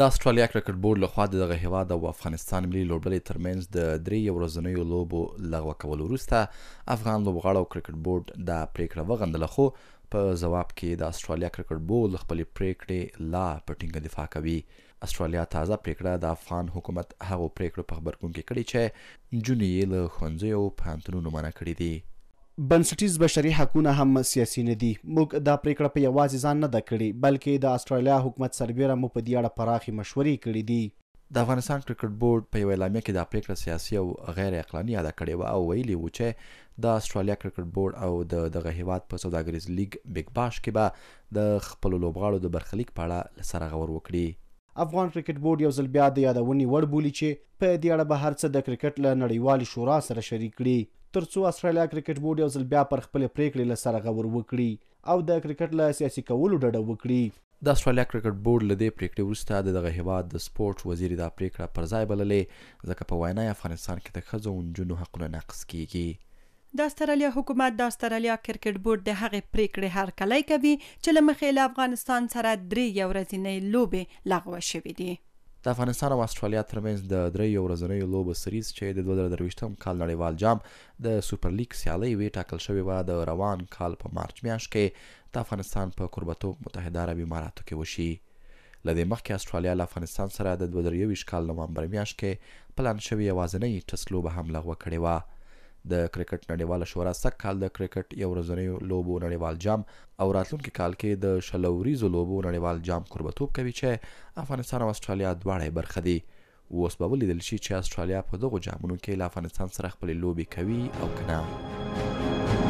د استرالیا کرکټ بورډ لخوا دغه هیواد او افغانستان ملي لوبډلې ترمنځ د درې ورځنیو لوبو لغوه کول وروسته افغان لوبغاړو او کرکټ بورډ دا پریکړه وغندله خو په جواب کې د استرالیا کرکټ بورډ خپلې پریکړې لا پټینګ دفاع کوي استرالیا تازه پریکړه د افغان حکومت هغه پریکړه په خبرګون کې کړې چې جونې له خوندې او پانتونو منع کړې دي بنسټیز بشري حقوقونه هم سیاسي نه دي موږ دا پریکړه په یوازې ځان نه ده کړې بلکې د استرالیا حکومت سربیره مو په دې اړه پراخي مشورې کړې دي د افغانستان کرکټ بورډ په یو اعلامیه کې دا پریکړه سیاسي او غیر اقلاني ادا کړې و او ویلي و چې د استرالیا کرکټ بورډ او د دغه هیواد په سوداګریز لیګ بیگ باش کې به با د خپل لوبغاړو د برخلیک په اړه سره غور وکړي افغان کرکټ بورډ یو ځل بیا د یادونې وړ بولی چې په دې اړه به هرڅه د کرکټ له نړیوال شورا سره شریک کړي ترڅو استرالیا کرکټ بورډ یو ځل بیا پر خپل پریکړې له سره غور وکړي او د کرکټ له سیاسي کولو ډډه وکړي د استرالیا کرکټ بورډ له دې پریکړې وروسته د دغه هیواد د سپورت وزیر دا پریکړه پر ځای بللې ځکه په وینا افغانستان کې د ښځو او نجونو حقونه نقض کیږي د استرالیا حکومت د استرالیا کرکټ بورډ د هغې پریکړې هرکلی کوي چې له مخې له افغانستان سره درې یو ورځنۍ لوبې لغوه شوې دي د افغانستان او استرالیا ترمنځ د درې یو ورځنۍ لوبو سریز چې د 2023م کال نړیوال جام د سوپر لیګ سیالۍ وی ټاکل شوې و د روان کال په مارچ میاشت کې د افغانستان په قربتوب متحده عرب اماراتو کې وشي لدې مخکې استرالیا له افغانستان سره د 2023 کال نومبر میاشت کې پلان شوی یوازنۍ ټسلو به هم لغوه کړې و د کرکټ نړیواله شورا سږ کال د کرکټ یو ورځنیو لوبو نړیوال جام او راتلونکي کال کې د شلوریزو لوبو نړیوال جام قربتوب کوي چې افغانستان او استرالیا دواړه برخه دي اوس به ولیدل شي چې استرالیا په دغو جامونو کې له افغانستان سره خپلې لوبې کوي او که نه